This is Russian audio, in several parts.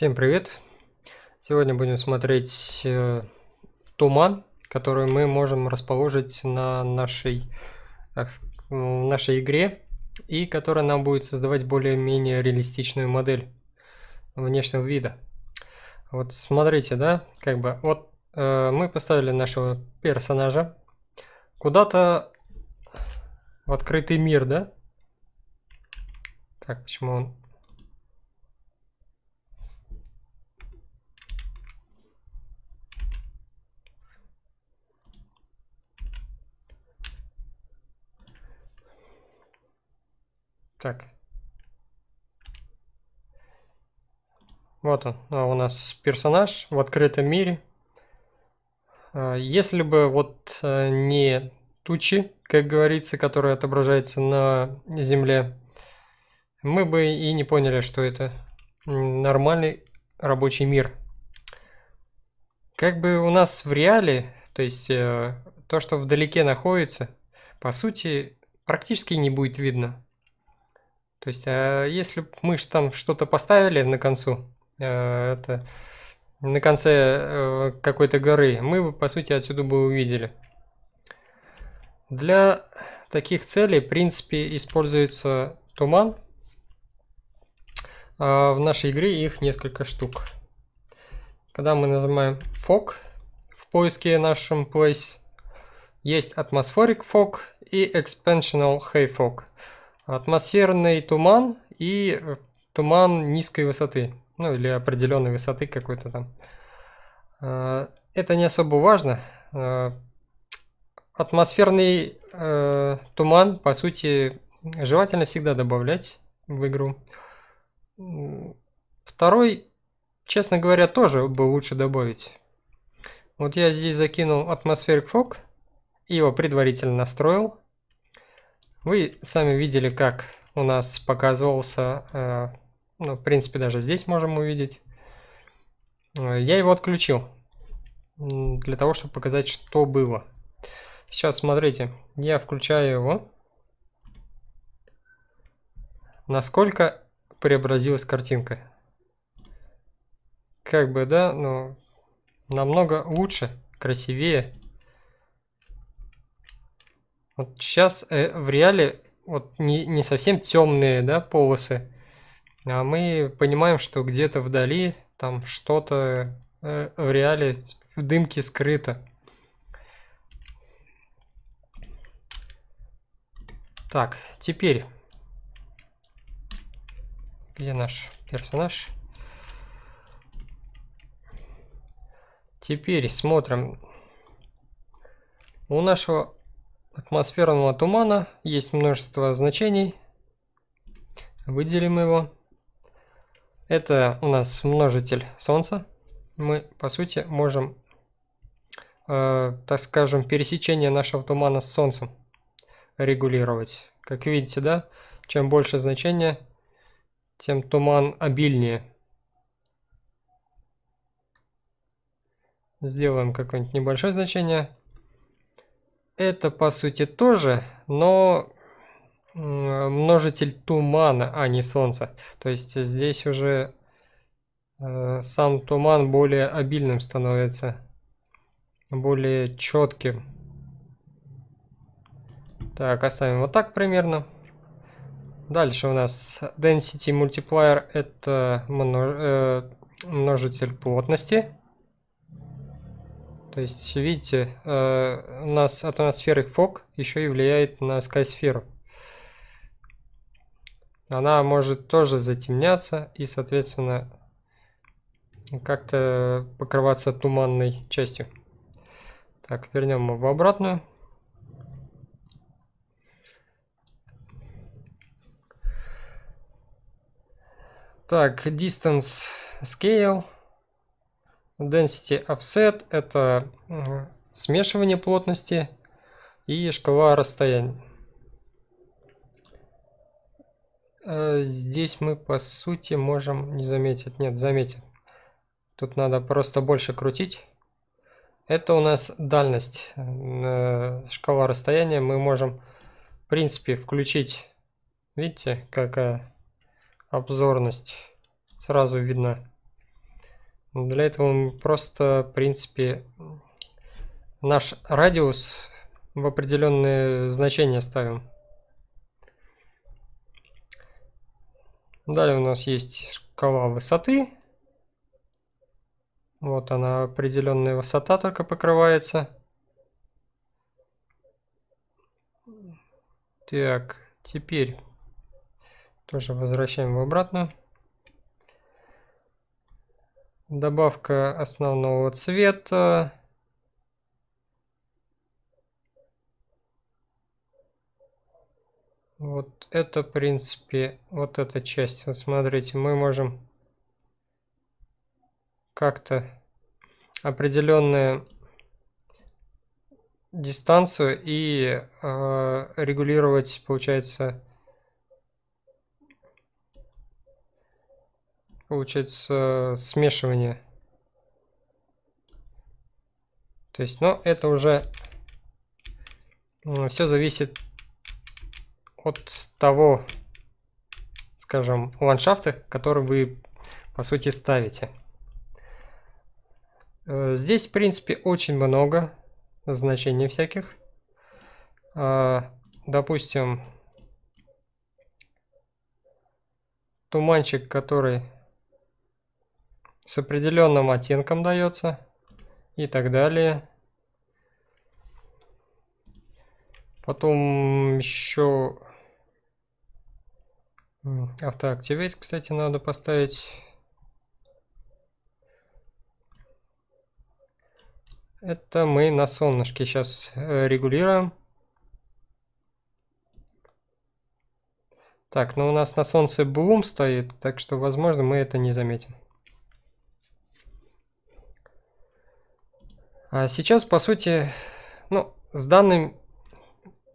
Всем привет! Сегодня будем смотреть э, туман, который мы можем расположить на нашей, так, ну, нашей игре и которая нам будет создавать более-менее реалистичную модель внешнего вида. Вот смотрите, да, как бы вот э, мы поставили нашего персонажа куда-то в открытый мир, да? Так, почему он Так. Вот он, а, у нас персонаж в открытом мире. А, если бы вот э, не тучи, как говорится, которые отображаются на земле, мы бы и не поняли, что это нормальный рабочий мир. Как бы у нас в реале, то есть э, то, что вдалеке находится, по сути, практически не будет видно. То есть, а если мы же там что-то поставили на концу, э, это на конце э, какой-то горы, мы бы, по сути, отсюда бы увидели. Для таких целей, в принципе, используется туман. А в нашей игре их несколько штук. Когда мы нажимаем фок в поиске нашем place, есть атмосферик фок и expansional hay fog. Атмосферный туман и э, туман низкой высоты, ну или определенной высоты какой-то там. Э, это не особо важно. Э, атмосферный туман, по сути, желательно всегда добавлять в игру. Второй, честно говоря, тоже бы лучше добавить. Вот я здесь закинул атмосферик фок, его предварительно настроил. Вы сами видели, как у нас показывался, э, ну, в принципе, даже здесь можем увидеть. Э, я его отключил, для того, чтобы показать, что было. Сейчас, смотрите, я включаю его. Насколько преобразилась картинка. Как бы, да, но намного лучше, красивее. Вот сейчас э, в реале вот не, не совсем темные да, полосы, а мы понимаем, что где-то вдали там что-то э, в реале в дымке скрыто. Так, теперь. Где наш персонаж? Теперь смотрим. У нашего атмосферного тумана есть множество значений. Выделим его. Это у нас множитель Солнца. Мы, по сути, можем, э, так скажем, пересечение нашего тумана с Солнцем регулировать. Как видите, да, чем больше значение, тем туман обильнее. Сделаем какое-нибудь небольшое значение это по сути тоже, но множитель тумана, а не солнца. То есть здесь уже э, сам туман более обильным становится, более четким. Так, оставим вот так примерно. Дальше у нас density multiplier это э, множитель плотности. То есть, видите, э, у нас атмосферный фок еще и влияет на скайсферу. Она может тоже затемняться и, соответственно, как-то покрываться туманной частью. Так, вернем мы в обратную. Так, distance scale. Density Offset – это смешивание плотности и шкала расстояний. Э, здесь мы по сути можем не заметить. Нет, заметим. Тут надо просто больше крутить. Это у нас дальность, э, шкала расстояния. Мы можем, в принципе, включить, видите, какая обзорность сразу видна. Ну, для этого мы просто, в принципе, наш радиус в определенные значения ставим. Далее у нас есть шкала высоты. Вот она, определенная высота только покрывается. Так, теперь тоже возвращаем в обратную. Добавка основного цвета. Вот это, в принципе, вот эта часть. Вот смотрите, мы можем как-то определенную дистанцию и э, регулировать, получается, получается смешивание. То есть, но ну, это уже все зависит от того, скажем, ландшафта, который вы, по сути, ставите. Э, здесь, в принципе, очень много значений всяких. А, допустим, туманчик, который с определенным оттенком дается и так далее. Потом еще автоактивейт, кстати, надо поставить. Это мы на солнышке сейчас э, регулируем. Так, но ну у нас на солнце блум стоит, так что, возможно, мы это не заметим. А сейчас, по сути, ну, с данным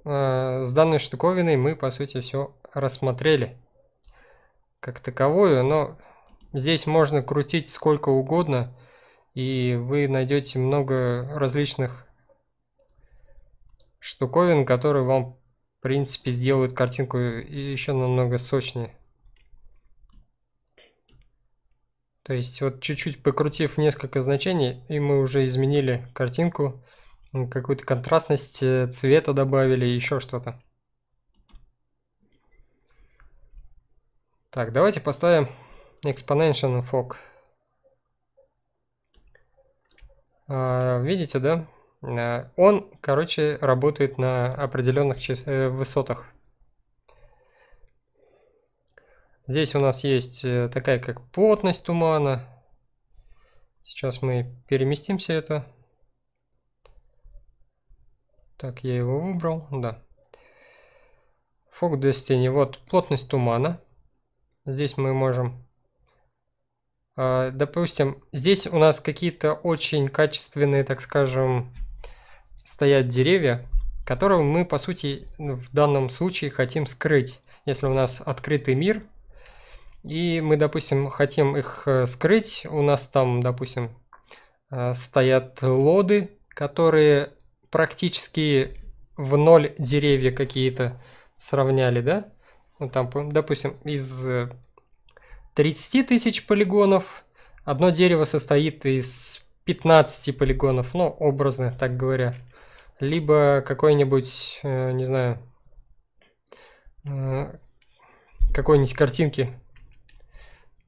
э, с данной штуковиной мы, по сути, все рассмотрели как таковую, но здесь можно крутить сколько угодно, и вы найдете много различных штуковин, которые вам, в принципе, сделают картинку еще намного сочнее. То есть вот чуть-чуть покрутив несколько значений, и мы уже изменили картинку, какую-то контрастность э, цвета добавили, еще что-то. Так, давайте поставим Exponential Fog. А, видите, да? А, он, короче, работает на определенных э, высотах. Здесь у нас есть э, такая как плотность тумана. Сейчас мы переместимся это. Так, я его выбрал, да. Фокус Destiny, вот плотность тумана. Здесь мы можем... А, допустим, здесь у нас какие-то очень качественные, так скажем, стоят деревья, которые мы, по сути, в данном случае хотим скрыть. Если у нас открытый мир, и мы, допустим, хотим их э, скрыть, у нас там, допустим, э, стоят лоды, которые практически в ноль деревья какие-то сравняли, да? Ну, там, допустим, из 30 э, тысяч полигонов одно дерево состоит из 15 полигонов, ну, образно, так говоря. Либо какой-нибудь, не знаю, какой-нибудь картинки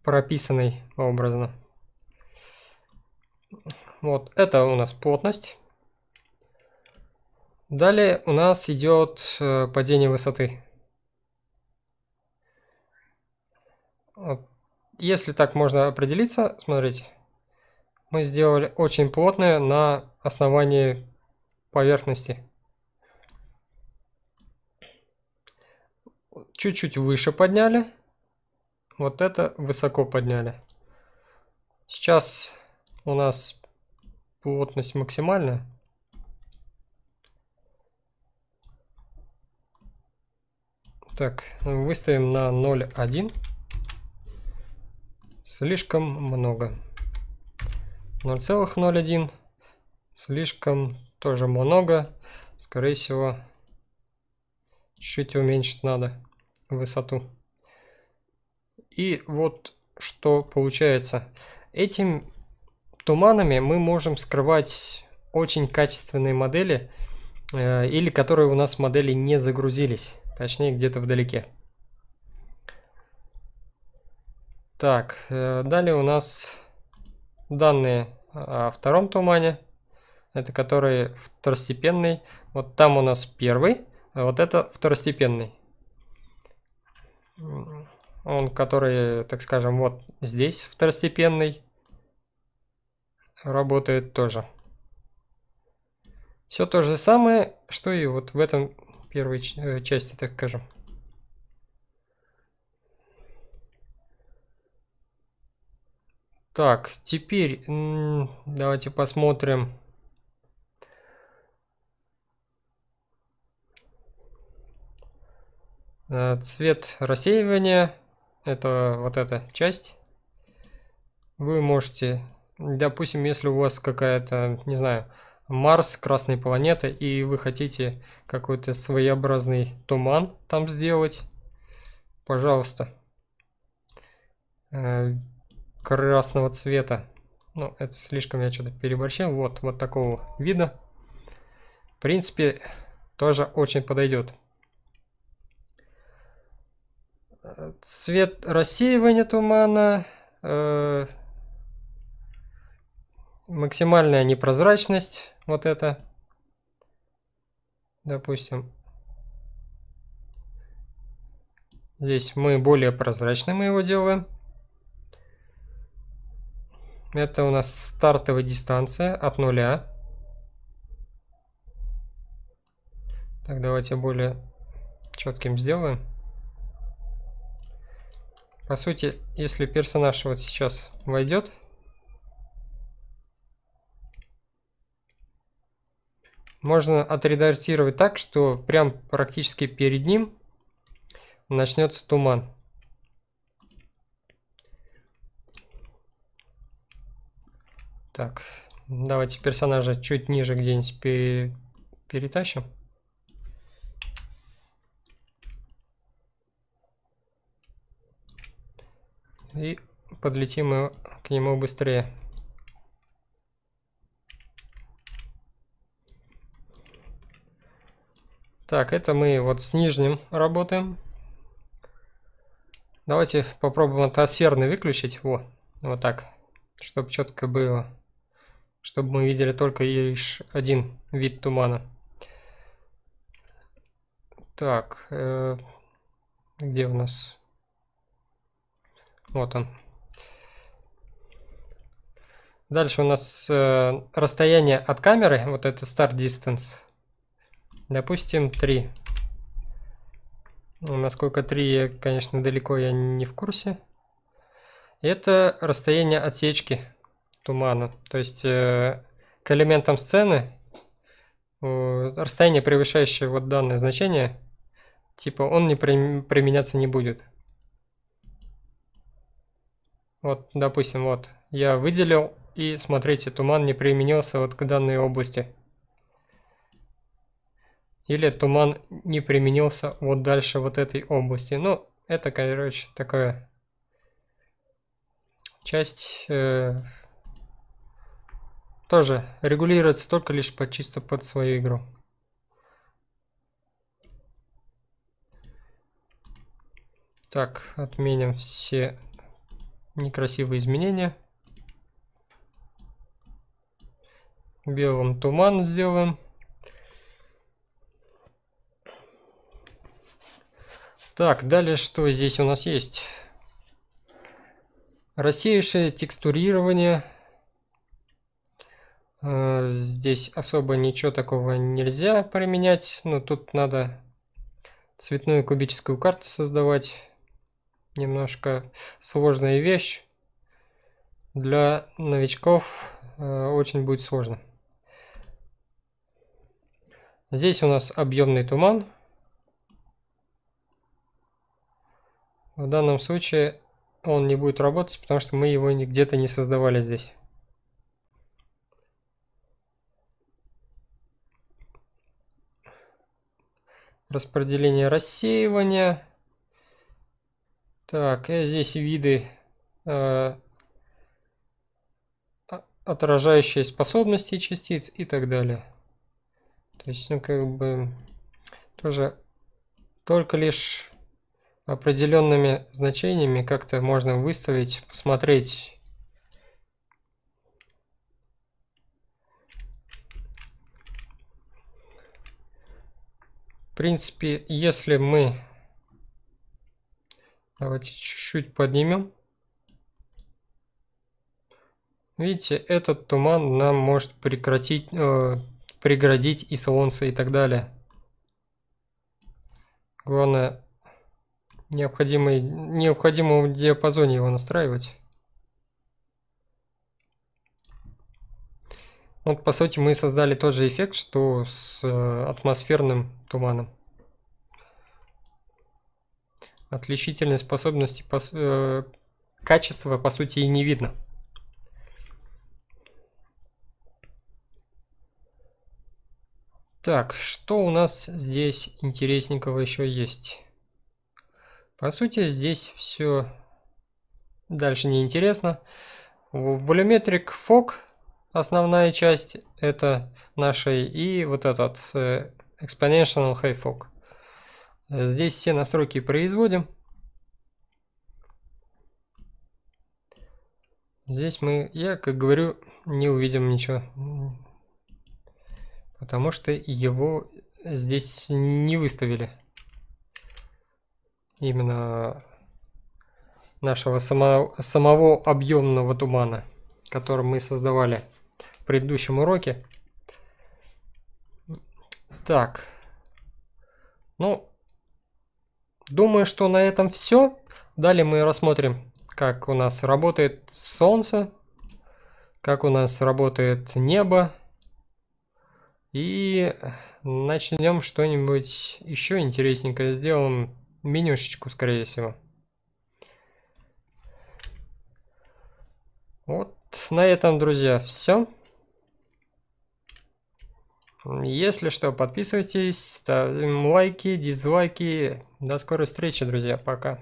прописанный образно. Вот это у нас плотность. Далее у нас идет э, падение высоты. Вот. Если так можно определиться, смотрите, мы сделали очень плотное на основании поверхности. Чуть-чуть выше подняли вот это высоко подняли. Сейчас у нас плотность максимальная. Так, ну, выставим на 0,1. Слишком много. 0,01. Слишком тоже много. Скорее всего, чуть уменьшить надо высоту. И вот что получается. Этим туманами мы можем скрывать очень качественные модели, э, или которые у нас модели не загрузились, точнее где-то вдалеке. Так, э, далее у нас данные о втором тумане, это который второстепенный. Вот там у нас первый, а вот это второстепенный он который, так скажем, вот здесь второстепенный, работает тоже. Все то же самое, что и вот в этом первой э, части, так скажем. Так, теперь давайте посмотрим. Э, цвет рассеивания это вот эта часть, вы можете, допустим, если у вас какая-то, не знаю, Марс, красная планета, и вы хотите какой-то своеобразный туман там сделать, пожалуйста, э, красного цвета. Ну, это слишком я что-то переборщил. Вот, вот такого вида. В принципе, тоже очень подойдет цвет рассеивания тумана, э, максимальная непрозрачность, вот это, допустим. Здесь мы более мы его делаем. Это у нас стартовая дистанция от нуля. Так, давайте более четким сделаем. По сути, если персонаж вот сейчас войдет, можно отредактировать так, что прям практически перед ним начнется туман. Так, давайте персонажа чуть ниже где-нибудь перетащим. И подлетим мы к нему быстрее. Так, это мы вот с нижним работаем. Давайте попробуем атмосферный выключить. Во, вот так, чтобы четко было. Чтобы мы видели только лишь один вид тумана. Так, э, где у нас вот он. Дальше у нас э, расстояние от камеры, вот это start distance. Допустим, 3. Ну, насколько 3, конечно, далеко я не в курсе. Это расстояние отсечки тумана. То есть э, к элементам сцены э, расстояние, превышающее вот данное значение, типа он не при, применяться не будет. Вот, допустим, вот, я выделил, и смотрите, туман не применился вот к данной области. Или туман не применился вот дальше вот этой области. Ну, это, короче, такая часть... Э, тоже регулируется только лишь под, чисто под свою игру. Так, отменим все некрасивые изменения. Белым туман сделаем. Так, далее что здесь у нас есть? Рассеявшее текстурирование. Э, здесь особо ничего такого нельзя применять. Но тут надо цветную кубическую карту создавать немножко сложная вещь. Для новичков э, очень будет сложно. Здесь у нас объемный туман. В данном случае он не будет работать, потому что мы его где-то не создавали здесь. Распределение рассеивания. Так, э, здесь виды, э, отражающие способности частиц и так далее. То есть, ну, как бы, тоже только лишь определенными значениями как-то можно выставить, посмотреть, В принципе, если мы Давайте чуть-чуть поднимем. Видите, этот туман нам может прекратить, э, преградить и солнце и так далее. Главное, необходимый, необходимом диапазоне его настраивать. Вот, по сути, мы создали тот же эффект, что с э, атмосферным туманом отличительной способности по, э, качества по сути и не видно. Так, что у нас здесь интересненького еще есть? По сути, здесь все дальше не интересно. волюметрик фок основная часть, это нашей, и вот этот э, Exponential High Fog. Э, здесь все настройки производим. Здесь мы, я как говорю, не увидим ничего. Потому что его здесь не выставили. Именно нашего само, самого объемного тумана, который мы создавали в предыдущем уроке. Так. Ну, Думаю, что на этом все. Далее мы рассмотрим, как у нас работает солнце, как у нас работает небо. И начнем что-нибудь еще интересненькое. Сделаем менюшечку, скорее всего. Вот на этом, друзья, все. Если что, подписывайтесь, ставим лайки, дизлайки. До скорой встречи, друзья. Пока.